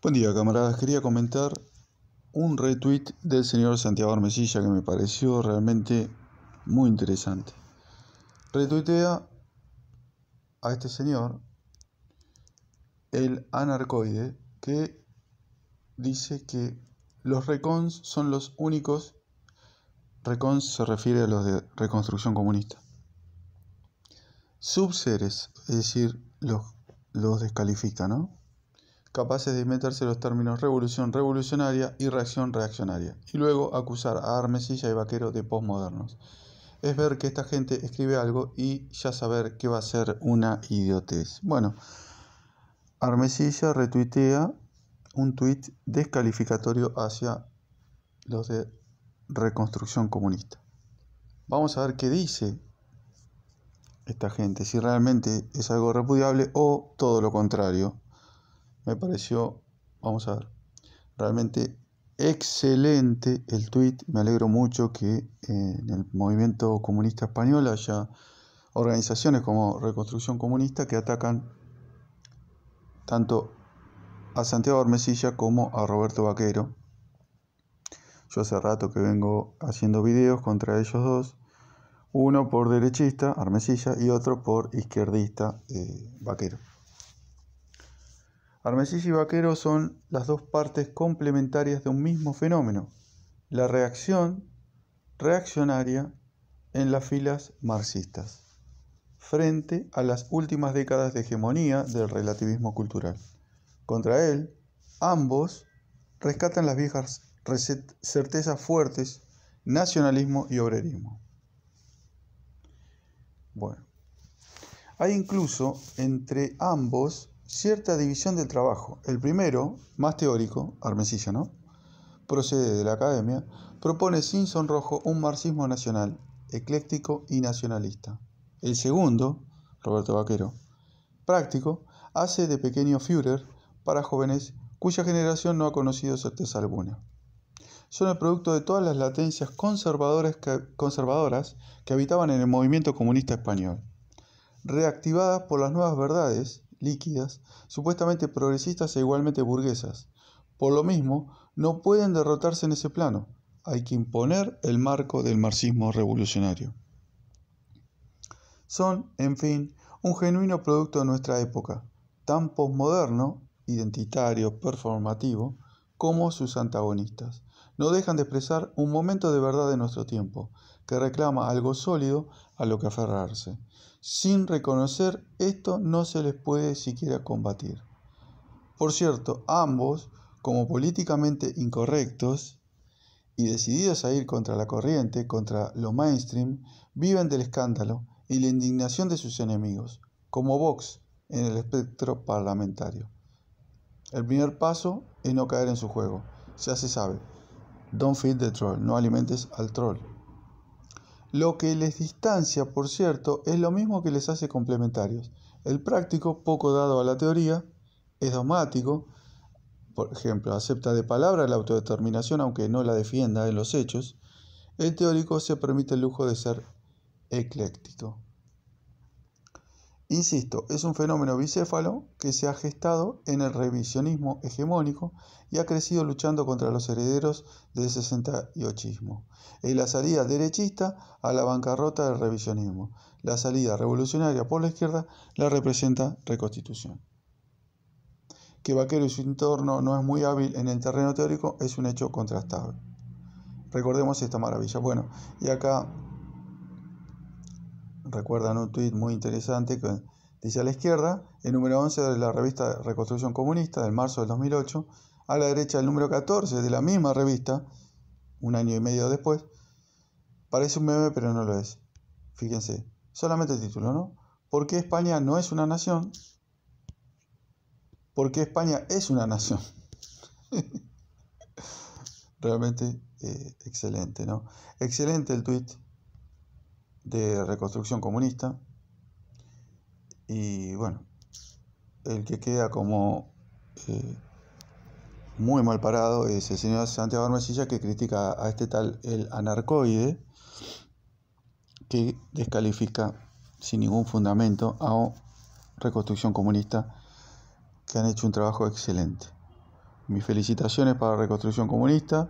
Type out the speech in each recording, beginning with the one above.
Buen día, camaradas. Quería comentar un retweet del señor Santiago Armesilla que me pareció realmente muy interesante. Retuitea a este señor, el anarcoide, que dice que los recons son los únicos. Recons se refiere a los de reconstrucción comunista. Subseres, es decir, los, los descalifica, ¿no? capaces de meterse los términos revolución revolucionaria y reacción reaccionaria, y luego acusar a Armesilla y Vaquero de posmodernos. Es ver que esta gente escribe algo y ya saber que va a ser una idiotez. Bueno, Armesilla retuitea un tuit descalificatorio hacia los de Reconstrucción Comunista. Vamos a ver qué dice esta gente, si realmente es algo repudiable o todo lo contrario, me pareció, vamos a ver, realmente excelente el tweet. Me alegro mucho que eh, en el movimiento comunista español haya organizaciones como Reconstrucción Comunista que atacan tanto a Santiago Armesilla como a Roberto Vaquero. Yo hace rato que vengo haciendo videos contra ellos dos. Uno por derechista, Armesilla, y otro por izquierdista, eh, Vaquero. Armesilla y vaquero son las dos partes complementarias de un mismo fenómeno, la reacción reaccionaria en las filas marxistas, frente a las últimas décadas de hegemonía del relativismo cultural. Contra él, ambos rescatan las viejas certezas fuertes, nacionalismo y obrerismo. Bueno, hay incluso entre ambos cierta división del trabajo. El primero, más teórico, Armencilla, ¿no? Procede de la academia, propone sin sonrojo un marxismo nacional, ecléctico y nacionalista. El segundo, Roberto Vaquero, práctico, hace de pequeño Führer para jóvenes cuya generación no ha conocido certeza alguna. Son el producto de todas las latencias conservadoras conservadoras que habitaban en el movimiento comunista español, reactivadas por las nuevas verdades líquidas, supuestamente progresistas e igualmente burguesas. Por lo mismo, no pueden derrotarse en ese plano. Hay que imponer el marco del marxismo revolucionario. Son, en fin, un genuino producto de nuestra época, tan posmoderno, identitario, performativo, como sus antagonistas no dejan de expresar un momento de verdad de nuestro tiempo, que reclama algo sólido a lo que aferrarse. Sin reconocer esto no se les puede siquiera combatir. Por cierto, ambos, como políticamente incorrectos y decididos a ir contra la corriente, contra lo mainstream, viven del escándalo y la indignación de sus enemigos, como Vox en el espectro parlamentario. El primer paso es no caer en su juego, ya se sabe. Don't feed the troll, no alimentes al troll. Lo que les distancia, por cierto, es lo mismo que les hace complementarios. El práctico, poco dado a la teoría, es dogmático, por ejemplo, acepta de palabra la autodeterminación aunque no la defienda en los hechos. El teórico se permite el lujo de ser ecléctico. Insisto, es un fenómeno bicéfalo que se ha gestado en el revisionismo hegemónico y ha crecido luchando contra los herederos del 68ismo. Es la salida derechista a la bancarrota del revisionismo. La salida revolucionaria por la izquierda la representa Reconstitución. Que Vaquero y su entorno no es muy hábil en el terreno teórico es un hecho contrastable. Recordemos esta maravilla. Bueno, y acá recuerdan un tuit muy interesante que dice a la izquierda, el número 11 de la revista Reconstrucción Comunista del marzo del 2008, a la derecha el número 14 de la misma revista, un año y medio después, parece un meme pero no lo es. Fíjense, solamente el título, ¿no? ¿Por qué España no es una nación? ¿Por qué España es una nación? Realmente eh, excelente, ¿no? Excelente el tuit de reconstrucción comunista. Y bueno, el que queda como eh, muy mal parado es el señor Santiago armasilla, que critica a este tal el anarcoide que descalifica sin ningún fundamento a Reconstrucción Comunista que han hecho un trabajo excelente. Mis felicitaciones para Reconstrucción Comunista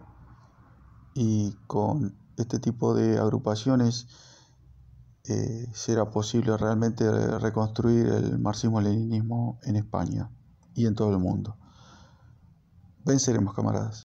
y con este tipo de agrupaciones será eh, si era posible realmente reconstruir el marxismo-leninismo en España y en todo el mundo. Venceremos, camaradas.